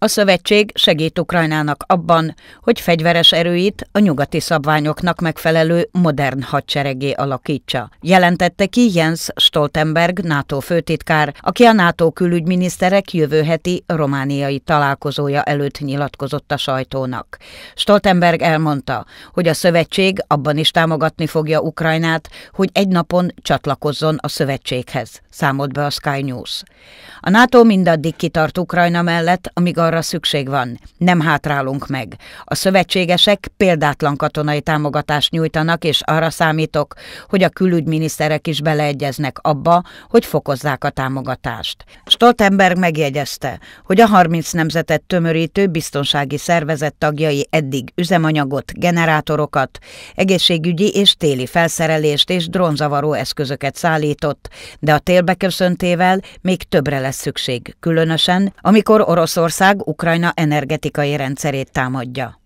A szövetség segít Ukrajnának abban, hogy fegyveres erőit a nyugati szabványoknak megfelelő modern hadseregé alakítsa. Jelentette ki Jens Stoltenberg, NATO főtitkár, aki a NATO külügyminiszterek jövő heti romániai találkozója előtt nyilatkozott a sajtónak. Stoltenberg elmondta, hogy a szövetség abban is támogatni fogja Ukrajnát, hogy egy napon csatlakozzon a szövetséghez, számolt be a Sky News. A NATO mindaddig kitart Ukrajna mellett, amíg a arra szükség van. Nem hátrálunk meg. A szövetségesek példátlan katonai támogatást nyújtanak, és arra számítok, hogy a külügyminiszterek is beleegyeznek abba, hogy fokozzák a támogatást. Stoltenberg megjegyezte, hogy a 30 nemzetet tömörítő biztonsági szervezet tagjai eddig üzemanyagot, generátorokat, egészségügyi és téli felszerelést és drónzavaró eszközöket szállított, de a télbeköszöntével még többre lesz szükség, különösen, amikor Oroszország Oroszország Ukrajna energetikai rendszerét támadja.